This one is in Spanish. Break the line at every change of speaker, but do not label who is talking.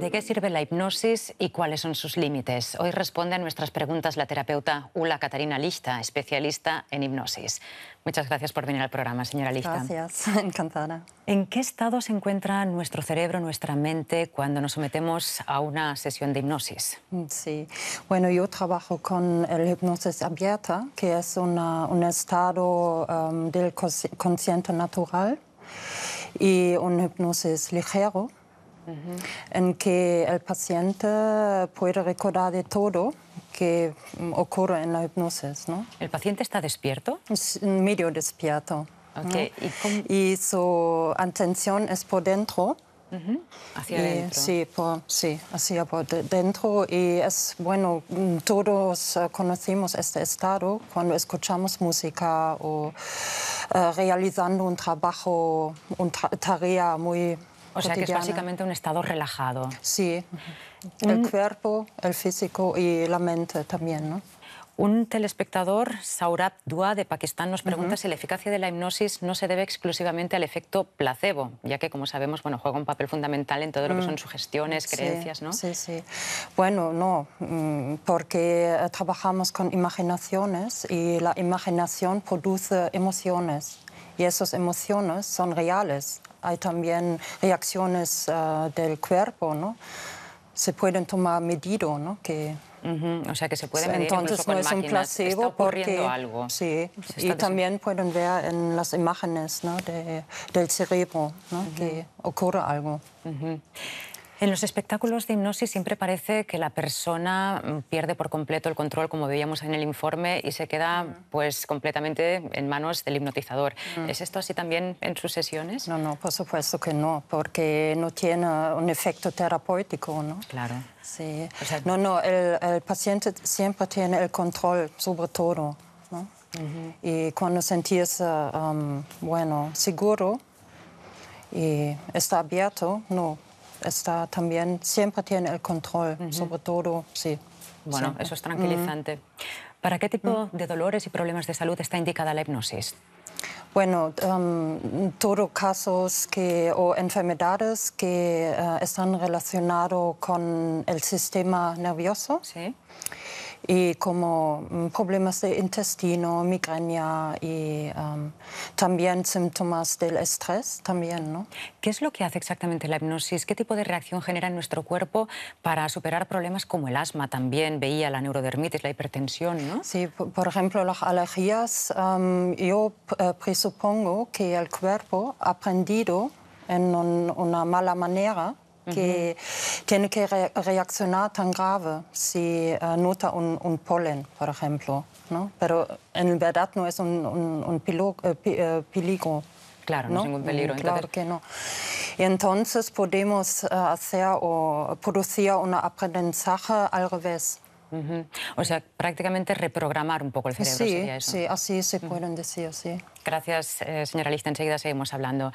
¿De qué sirve la hipnosis y cuáles son sus límites? Hoy responde a nuestras preguntas la terapeuta Ula Catarina Lista, especialista en hipnosis. Muchas gracias por venir al programa, señora Lista. Gracias, encantada. ¿En qué estado se encuentra nuestro cerebro, nuestra mente, cuando nos sometemos a una sesión de hipnosis?
Mm, sí, bueno, yo trabajo con el hipnosis abierta, que es un estado um, del consciente natural y un hipnosis ligero en que el paciente puede recordar de todo que mm, ocurre en la hipnosis. ¿El paciente está despierto? medio despierto. ¿Y, su atención es por dentro. Hacia Sí, por, sí, hacia por dentro. Y es bueno, mm, todos eh, conocemos este estado cuando escuchamos música o eh, realizando un trabajo, una tarea muy o sea que es básicamente un estado relajado. Sí, el cuerpo, el físico y la mente también, ¿no?
Un telespectador, saurat Dua, de Pakistán, nos pregunta si la eficacia de la hipnosis no se debe exclusivamente al efecto placebo, ya que, como sabemos, bueno, juega un papel fundamental en todo lo que son mm. sugestiones, creencias, ¿no? Sí,
sí. Bueno, no, mm, porque eh, trabajamos con imaginaciones y la imaginación produce emociones y esas emociones son reales hay también reacciones ah, del cuerpo, ¿no? Se pueden tomar medido, ¿no? Que, O sea, que se puede medir Entonces no es un placebo porque... Algo. Sí, y también pueden ver en las imágenes del cerebro
¿no? que ocurre algo. En los espectáculos de hipnosis siempre parece que la persona mm, pierde por completo el control, como veíamos en el informe, y se queda mm. pues completamente en manos del hipnotizador. Mm. ¿Es esto así también en sus sesiones? No, no, por
supuesto que no, porque no tiene un efecto terapéutico, ¿no? Claro. Sí. no, no, el, paciente siempre tiene el control sobre todo, ¿no? Y cuando sentís, eh, um, bueno, seguro y está abierto, no, está también, siempre tiene el control,
sobre todo, sí. Bueno, eso es tranquilizante. ¿Para qué tipo de dolores y problemas de salud está indicada la hipnosis?
Bueno, um, todo casos que, o enfermedades que eh, están relacionados con el sistema nervioso. Sí y como mm, problemas de intestino,
migraña y también síntomas del estrés también, ¿no? ¿Qué es lo que hace exactamente la hipnosis? ¿Qué tipo de reacción genera en nuestro cuerpo para superar problemas como el asma también? Veía la neurodermitis, la hipertensión, ¿no? Sí, por ejemplo, las
alergias. yo eh, presupongo que el cuerpo ha aprendido en una mala manera que tiene que reaccionar tan grave si eh, nota un, polen, por ejemplo. ¿no? Pero en verdad no es un, un, eh, eh, peligro. Claro, no, es ningún peligro. Mm, claro que no. Y entonces podemos hacer o producir un aprendizaje
al revés. O sea, prácticamente reprogramar un poco el cerebro. Sí, sería
eso. sí así se pueden decir, sí.
Gracias, señora Lista. Enseguida seguimos hablando.